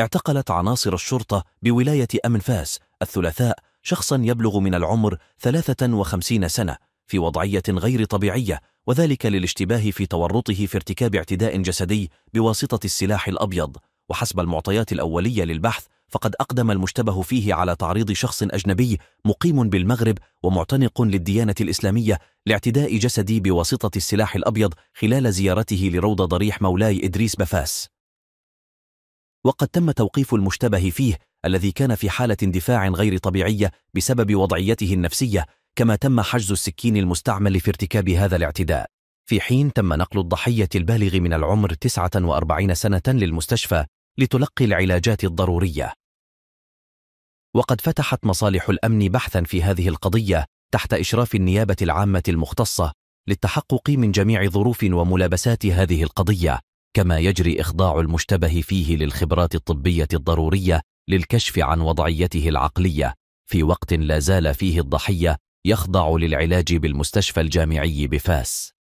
اعتقلت عناصر الشرطة بولاية أمن فاس الثلاثاء شخصا يبلغ من العمر 53 سنة في وضعية غير طبيعية وذلك للاشتباه في تورطه في ارتكاب اعتداء جسدي بواسطة السلاح الأبيض وحسب المعطيات الأولية للبحث فقد أقدم المشتبه فيه على تعريض شخص أجنبي مقيم بالمغرب ومعتنق للديانة الإسلامية لاعتداء جسدي بواسطة السلاح الأبيض خلال زيارته لروضة ضريح مولاي إدريس بفاس وقد تم توقيف المشتبه فيه الذي كان في حالة اندفاع غير طبيعية بسبب وضعيته النفسية كما تم حجز السكين المستعمل في ارتكاب هذا الاعتداء في حين تم نقل الضحية البالغ من العمر 49 سنة للمستشفى لتلقي العلاجات الضرورية وقد فتحت مصالح الأمن بحثا في هذه القضية تحت إشراف النيابة العامة المختصة للتحقق من جميع ظروف وملابسات هذه القضية كما يجري إخضاع المشتبه فيه للخبرات الطبية الضرورية للكشف عن وضعيته العقلية في وقت لا زال فيه الضحية يخضع للعلاج بالمستشفى الجامعي بفاس